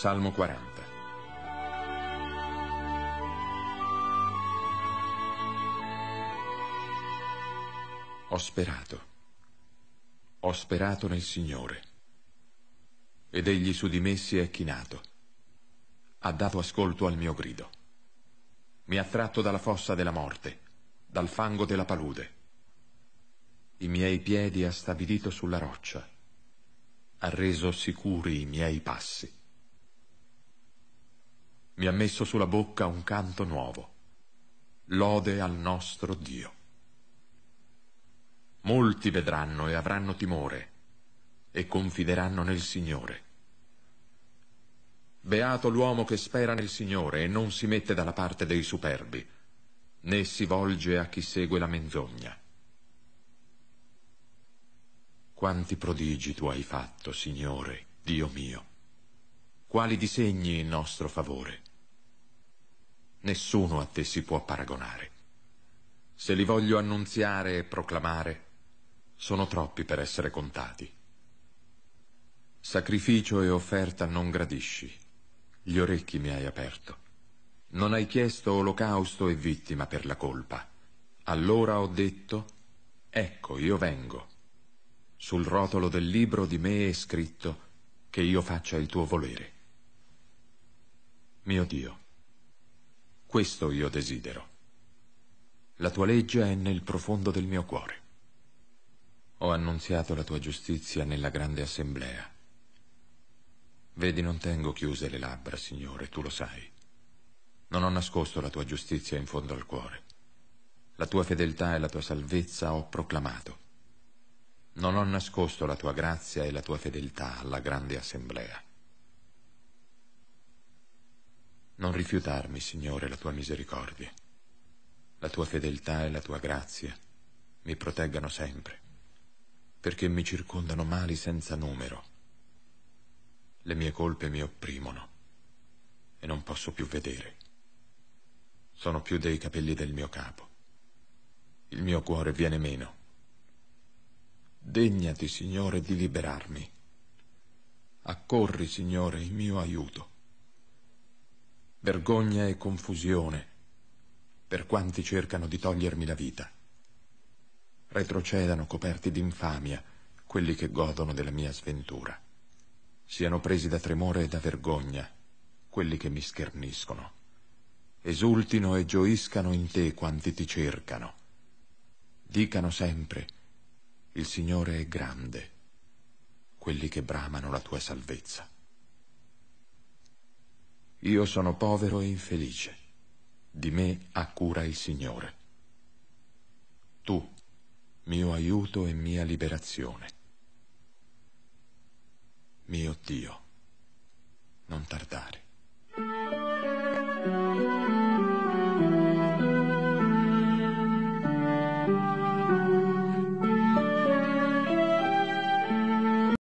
Salmo 40. Ho sperato, ho sperato nel Signore, ed egli su di me si è chinato, ha dato ascolto al mio grido. Mi ha tratto dalla fossa della morte, dal fango della palude. I miei piedi ha stabilito sulla roccia, ha reso sicuri i miei passi mi ha messo sulla bocca un canto nuovo. Lode al nostro Dio. Molti vedranno e avranno timore e confideranno nel Signore. Beato l'uomo che spera nel Signore e non si mette dalla parte dei superbi, né si volge a chi segue la menzogna. Quanti prodigi tu hai fatto, Signore, Dio mio, quali disegni in nostro favore nessuno a te si può paragonare. Se li voglio annunziare e proclamare, sono troppi per essere contati. Sacrificio e offerta non gradisci, gli orecchi mi hai aperto. Non hai chiesto olocausto e vittima per la colpa. Allora ho detto, ecco io vengo. Sul rotolo del libro di me è scritto che io faccia il tuo volere. Mio Dio questo io desidero. La tua legge è nel profondo del mio cuore. Ho annunziato la tua giustizia nella grande assemblea. Vedi, non tengo chiuse le labbra, Signore, tu lo sai. Non ho nascosto la tua giustizia in fondo al cuore. La tua fedeltà e la tua salvezza ho proclamato. Non ho nascosto la tua grazia e la tua fedeltà alla grande assemblea. Non rifiutarmi, Signore, la tua misericordia. La tua fedeltà e la tua grazia mi proteggano sempre, perché mi circondano mali senza numero. Le mie colpe mi opprimono e non posso più vedere. Sono più dei capelli del mio capo. Il mio cuore viene meno. Degnati, Signore, di liberarmi. Accorri, Signore, in mio aiuto vergogna e confusione per quanti cercano di togliermi la vita. Retrocedano coperti d'infamia quelli che godono della mia sventura. Siano presi da tremore e da vergogna quelli che mi scherniscono. Esultino e gioiscano in te quanti ti cercano. Dicano sempre, il Signore è grande, quelli che bramano la tua salvezza. Io sono povero e infelice. Di me ha cura il Signore. Tu, mio aiuto e mia liberazione. Mio Dio, non tardare.